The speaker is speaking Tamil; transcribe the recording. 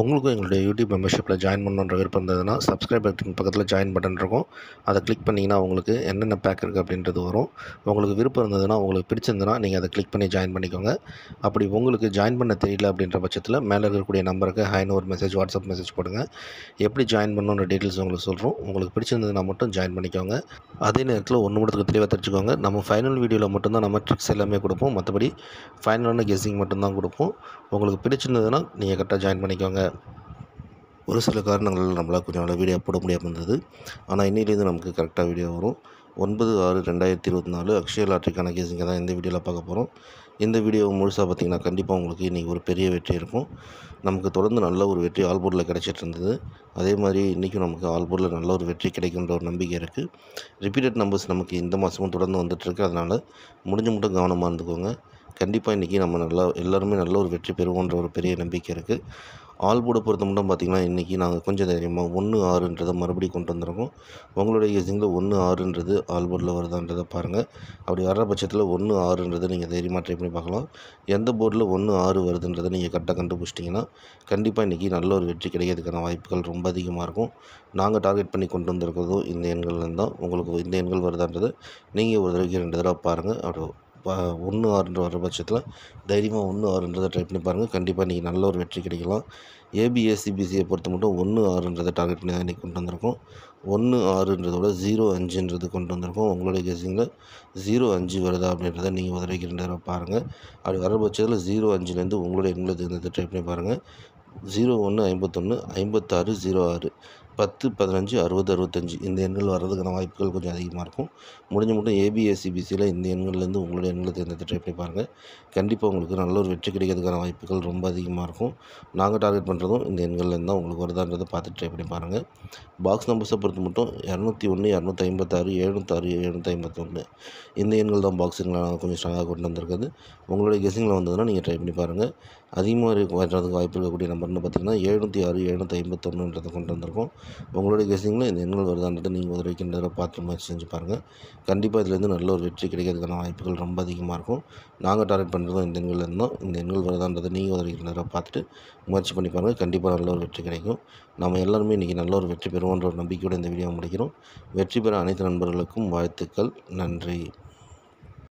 உங்களுக்கும் எங்களுடைய யூடியூப் மெம்பர்ஷிப்பில் ஜாயின் பண்ணணுன்ற விருப்பம் இருந்ததுன்னா சப்ஸ்கிரைப் பட்டன் பக்கத்தில் ஜாயின் பட்டன் இருக்கும் அதை கிளிக் பண்ணிங்கன்னா உங்களுக்கு என்னென்ன பேக் இருக்குது அப்படின்றது வரும் உங்களுக்கு விருப்பம் இருந்ததுன்னா உங்களுக்கு பிடிச்சிருந்ததுன்னா நீங்கள் அதை கிளிக் பண்ணி ஜாயின் பண்ணிக்கோங்க அப்படி உங்களுக்கு ஜாயின் பண்ண தெரியல அப்படின்ற பட்சத்தில் மேலே இருக்கக்கூடிய நம்பருக்கு ஹைன் ஒரு மெசேஜ் வாட்ஸ்அப் மெசேஜ் போடுங்க எப்படி ஜாயின் பண்ணணுன்ற டீட்டெயில்ஸ் உங்களுக்கு சொல்கிறோம் உங்களுக்கு பிடிச்சிருந்ததுன்னா மட்டும் ஜாயின் பண்ணிக்கோங்க அதே நேரத்தில் ஒன்று மட்டும் தெளிவாக தெரிஞ்சுக்கோங்க நம்ம ஃபைனல் வீடியோவில் மட்டும்தான் நம்ம ட்ரிக்ஸ் எல்லாமே கொடுப்போம் மற்றபடி ஃபைனலான கெஸ்ஸிங் மட்டும்தான் கொடுப்போம் உங்களுக்கு பிடிச்சிருந்ததுன்னா நீங்கள் கரெக்டாக ஜாயின் பண்ணிக்கோங்க ஒரு சில காரணங்கள் நம்மளால் கொஞ்சம் நாள் வீடியோ போட முடியாமல் இருந்தது ஆனால் இன்னிலேருந்து நமக்கு கரெக்டாக வீடியோ வரும் ஒன்பது ஆறு ரெண்டாயிரத்தி இருபத்தி நாலு அக்ஷய லாட்ரிக்கான கேஸிங்க தான் இந்த வீடியோவில் பார்க்க போகிறோம் இந்த வீடியோ முழுசாக பார்த்திங்கன்னா கண்டிப்பாக உங்களுக்கு இன்றைக்கி ஒரு பெரிய வெற்றி இருக்கும் நமக்கு தொடர்ந்து நல்ல ஒரு வெற்றி ஆல்போர்டில் கிடச்சிட்டு இருந்தது அதே மாதிரி இன்றைக்கும் நமக்கு ஆல்போர்டில் நல்ல ஒரு வெற்றி கிடைக்குன்ற ஒரு நம்பிக்கை இருக்குது ரிப்பீட்டட் நம்பர்ஸ் நமக்கு இந்த மாதமும் தொடர்ந்து வந்துட்டுருக்கு அதனால் முடிஞ்ச மட்டும் கவனமாக இருந்துக்கோங்க கண்டிப்பாக இன்றைக்கி நம்ம நல்லா எல்லாருமே நல்ல ஒரு வெற்றி பெறுவோன்ற ஒரு பெரிய நம்பிக்கை இருக்குது ஆல்போர்டை பொறுத்த மட்டும் பார்த்திங்கன்னா இன்றைக்கி நாங்கள் கொஞ்சம் தைரியமாக ஒன்று ஆறுன்றதை மறுபடியும் கொண்டு வந்திருக்கோம் உங்களுடைய கெஸிங்கில் ஒன்று ஆறுன்றது போர்டில் வருதான்றதை பாருங்கள் அப்படி வர்ற பட்சத்தில் ஒன்று ஆறுன்றதை நீங்கள் தைரியமாக ட்ரை பண்ணி பார்க்கலாம் எந்த போர்டில் ஒன்று ஆறு வருதுன்றதை நீங்கள் கரெக்டாக கண்டுபிடிச்சிட்டிங்கன்னா கண்டிப்பாக இன்றைக்கி நல்ல ஒரு வெற்றி கிடைக்கிறதுக்கான வாய்ப்புகள் ரொம்ப அதிகமாக இருக்கும் நாங்கள் டார்கெட் பண்ணி கொண்டு வந்திருக்கிறதும் இந்த எண்கள் தான் உங்களுக்கு இந்த எண்கள் வருதான்றது நீங்கள் ஒரு தடவைக்கு ரெண்டு தடவை பாருங்கள் அப்படி ஒன்று ஆறுன்ற வர பட்சத்தில் தைரியமாக ஒன்று ஆறுன்றதை ட்ரை பண்ணி பாருங்கள் கண்டிப்பாக நீங்கள் நல்ல ஒரு வெற்றி கிடைக்கலாம் ஏபிஎஸ்சிபிசியை பொறுத்த மட்டும் ஒன்று ஆறுன்றதை டார்கெட் பண்ணி தான் இன்றைக்கி கொண்டு வந்திருக்கோம் ஒன்று ஆறுன்றதோட ஜீரோ அஞ்சுன்றது கொண்டு வந்திருக்கோம் உங்களுடைய கேசிங்கில் ஜீரோ அஞ்சு வருதா அப்படின்றத நீங்கள் உதவிக்கு ரெண்டு தடவை பாருங்கள் அப்படி வர பட்சத்தில் ஜீரோ அஞ்சுலேருந்து உங்களுடைய எண்களை தேர்ந்தெடுத்து ட்ரை பண்ணி பாருங்கள் ஜீரோ ஒன்று ஐம்பத்தொன்று ஐம்பத்தாறு ஜீரோ ஆறு பத்து பதினஞ்சு அறுபது அறுபத்தஞ்சு இந்த எண்கள் வர்றதுக்கான வாய்ப்புகள் கொஞ்சம் அதிகமாக இருக்கும் முடிஞ்ச மட்டும் ஏபிஎஸ்சிபிசியில் இந்த எண்கள்லேருந்து உங்களுடைய எண்களை தேர்ந்தெடுத்து ட்ரை பண்ணி பாருங்கள் கண்டிப்பாக உங்களுக்கு நல்ல ஒரு வெற்றி கிடைக்கிறதுக்கான வாய்ப்புகள் ரொம்ப அதிகமாக இருக்கும் நாங்கள் டார்கெட் பண்ணுறதும் இந்த எண்கள்லேருந்து தான் உங்களுக்கு வருதான்றதை பார்த்து ட்ரை பண்ணி பாருங்கள் பாக்ஸ் நம்பர்ஸை பொறுத்து மட்டும் இரநூத்தி ஒன்று இரநூத்தி ஐம்பத்தாறு எழுநூத்தாறு எழுநூற்றி ஐம்பத்தொன்று இந்த எண்கள் தான் பாக்ஸிங்கில் நாங்கள் கொஞ்சம் ஸ்ட்ராங்காக கொண்டு வந்திருக்குது உங்களுடைய கெஸிங்கில் வந்ததுன்னா நீங்கள் ட்ரை பண்ணி பாருங்கள் அதிகமாக வர்றதுக்கு வாய்ப்பு இருக்கக்கூடிய நம்பர்னு பார்த்திங்கன்னா எழுநூற்றி ஆறு எழுநூற்றி ஐம்பத்தொன்றுன்றதை கொண்டு வந்திருக்கோம் உங்களுடைய கெஸிங்கில் இந்த எண்கள் வருதான்றதை நீங்கள் உதவி வைக்கின்றதை பார்த்து முயற்சி செஞ்சு பாருங்கள் கண்டிப்பாக இதுலேருந்து நல்ல ஒரு வெற்றி கிடைக்கிறதுக்கான வாய்ப்புகள் ரொம்ப அதிகமாக இருக்கும் நாங்கள் டார்கெட் பண்ணுறதும் இந்த எண்கள் இருந்தோம் இந்த எண்கள் வருதான்றதை நீங்கள் உதவி வைக்கின்றதை பார்த்துட்டு முயற்சி பண்ணி பாருங்கள் கண்டிப்பாக நல்ல ஒரு வெற்றி கிடைக்கும் நம்ம எல்லாருமே இன்றைக்கி நல்ல ஒரு வெற்றி பெறுவோன்ற ஒரு நம்பிக்கையோடு இந்த வீடியோ முடிக்கிறோம் வெற்றி பெற அனைத்து நண்பர்களுக்கும் வாழ்த்துக்கள் நன்றி